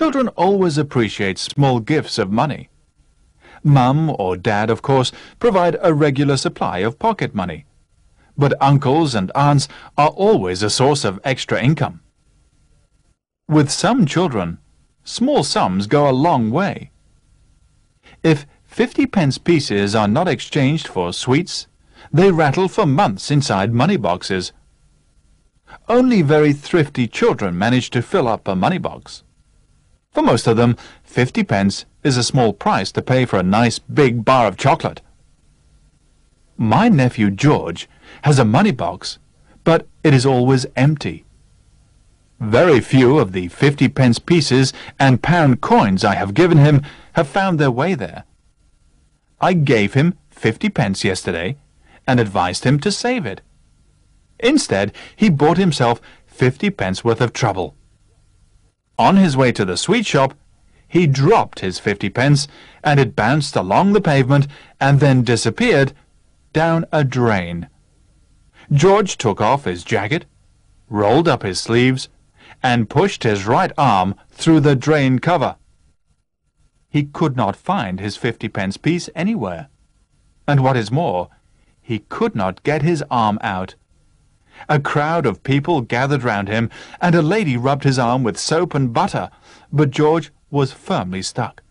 Children always appreciate small gifts of money. Mum or dad, of course, provide a regular supply of pocket money. But uncles and aunts are always a source of extra income. With some children, small sums go a long way. If 50 pence pieces are not exchanged for sweets, they rattle for months inside money boxes. Only very thrifty children manage to fill up a money box. For most of them, 50 pence is a small price to pay for a nice big bar of chocolate. My nephew George has a money box, but it is always empty. Very few of the 50 pence pieces and pound coins I have given him have found their way there. I gave him 50 pence yesterday and advised him to save it. Instead, he bought himself 50 pence worth of trouble. On his way to the sweet shop, he dropped his fifty pence, and it bounced along the pavement and then disappeared down a drain. George took off his jacket, rolled up his sleeves, and pushed his right arm through the drain cover. He could not find his fifty-pence piece anywhere. And what is more, he could not get his arm out. A crowd of people gathered round him, and a lady rubbed his arm with soap and butter, but George was firmly stuck.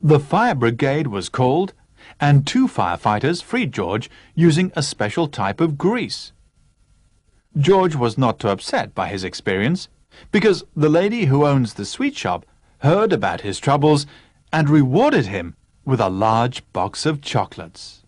The fire brigade was called, and two firefighters freed George using a special type of grease. George was not too upset by his experience, because the lady who owns the sweet shop heard about his troubles and rewarded him with a large box of chocolates.